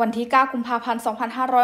วันที่ 9 กุมภาพันธ์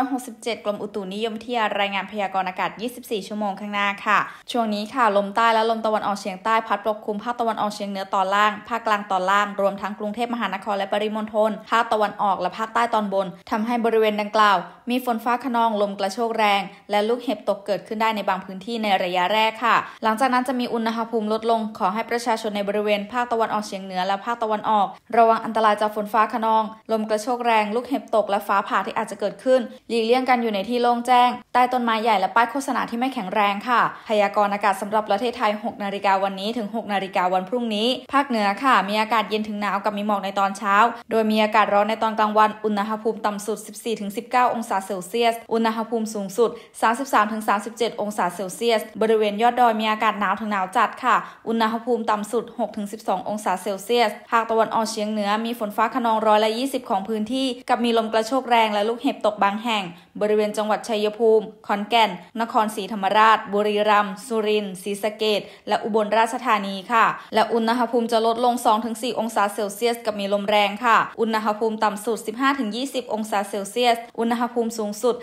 2567 กรมอุตุนิยมวิทยารายงานพยากรณ์อากาศ 24 ชั่วโมงข้างหน้าค่ะ ช่วงนี้ค่ะ ลมใต้และลมตะวันออกเฉียงใต้ พัดปกคลุม ภาคตะวันออกเฉียงเหนือตอนล่าง ภาคกลางตอนล่าง รวมทั้งกรุงเทพมหานครและปริมณฑล ภาคตะวันออกและภาคใต้ตอนบน ทำให้บริเวณดังกล่าว มีฝนฟ้าขนองลมกระโชกแรง และลูกเห็บตกเกิดขึ้นได้ในบางพื้นที่ในระยะแรกค่ะ หลังจากนั้นจะมีอุณหภูมิลดลง ขอให้ประชาชนในบริเวณภาคตะวันออกเฉียงเหนือและภาคตะวันออก ระวังอันตรายจากฝนฟ้าขนอง ลมกระโชกแรง ลูกเห็บตกกและฟ้าผ่าที่อาจจะเกิดขึ้น หลีกเลี่ยงกันอยู่ในที่โล่งแจ้ง ใต้ต้นไม้ใหญ่และป้ายโฆษณาที่ไม่แข็งแรงค่ะ พยากรณ์อากาศสำหรับประเทศไทย 6 นาฬิกาวันนี้ถึง 6 นาฬิกาวันพรุ่งนี้ ภาคเหนือค่ะ มีอากาศเย็นถึงหนาวกับมีหมอกในตอนเช้า โดยมีอากาศร้อนในตอนกลางวัน อุณหภูมิต่ำสุด 14-19 องศาเซลเซียสอุณหภูมิสูงสุด 33-37 องศาเซลเซียส บริเวณยอดดอยมีอากาศหนาวถึงหนาวจัดค่ะ อุณหภูมิต่ำสุด 6-12 องศาเซลเซียสภาคตะวันออกเฉียงเหนือ มีฝนฟ้าขนองร้อยละ 20 ของพื้นที่ กับมีลมระโชกแรงและลูกเห็บตกบางแห่ง บริเวณจังหวัดชัยภูมิขอนแก่น นครศรีธรรมราชบุรีรัมย์สุรินทร์ศรีสะเกดและอุบลราชธานีค่ะ และอุณหภูมิจะลดลง 2-4 องศาเซลเซียสกับมีลมแรงค่ะ อุณหภูมิต่ำสุด 15-20 องศาเซลเซียสอุณหภูมิสูงสุด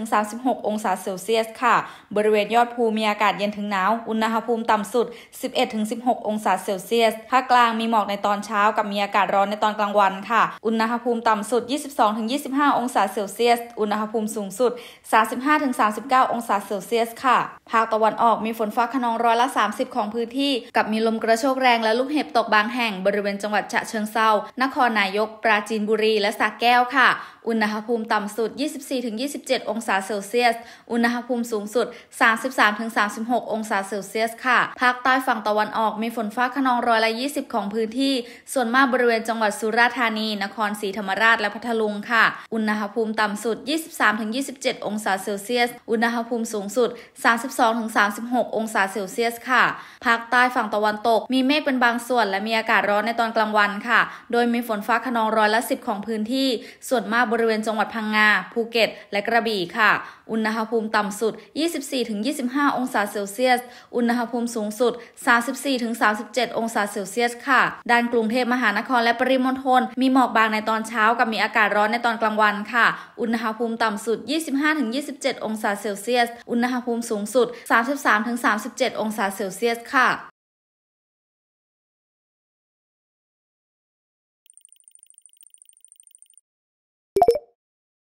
31-36องศาเซลเซียส ค่ะ บริเวณยอดภูมีอากาศเย็นถึงหนาวอุณหภูมิต่ำสุด 11-16 องศาเซลเซียสภาคกลางมีหมอกในตอนเช้ากับมีอากาศร้อนในตอนกลางวันค่ะ อุณหภูมิต่ำสุด22 22-25 องศาเซลเซียส อุณหภูมิสูงสุด 35-39 องศาเซลเซียสค่ะ ภาคตะวันออกมีฝนฟ้าขนองร้อยละ 30 ของพื้นที่ กับมีลมกระโชกแรงและลูกเห็บตกบางแห่งบริเวณจังหวัดฉะเชิงเซานครนายก ปราจีนบุรีและสระแก้วค่ะอุณหภูมิต่ำสุด 24-27 องศาเซลเซียส อุณหภูมิสูงสุด 33-36 องศาเซลเซียส ค่ะ ภาคใต้ฝั่งตะวันออก มีฝนฟ้าขนองร้อยละ 20 ของพื้นที่ ส่วนมากบริเวณจังหวัดสุราษฎร์ธานี นครศรีธรรมราช และพัทลุง ค่ะ อุณหภูมิต่ำสุด 23-27 องศาเซลเซียส อุณหภูมิสูงสุด 32-36 องศาเซลเซียส ค่ะ ภาคใต้ฝั่งตะวันตก มีเมฆเป็นบางส่วนและมีอากาศร้อนในตอนกลางวัน ค่ะ โดยมีฝนฟ้าขนองร้อยละ 10 ของพื้นที่ ส่วนมากบริเวณจังหวัดพังงา ภูเก็ต และกระบี่ค่ะ อุณหภูมิต่ำสุด 24-25 องศาเซลเซียส อุณหภูมิสูงสุด 34-37 องศาเซลเซียสค่ะ ด้านกรุงเทพมหานครและปริมณฑลมีหมอกบางในตอนเช้ากับมีอากาศร้อนในตอนกลางวันค่ะ อุณหภูมิต่ำสุด 25-27 องศาเซลเซียส อุณหภูมิสูงสุด 33-37 องศาเซลเซียสค่ะ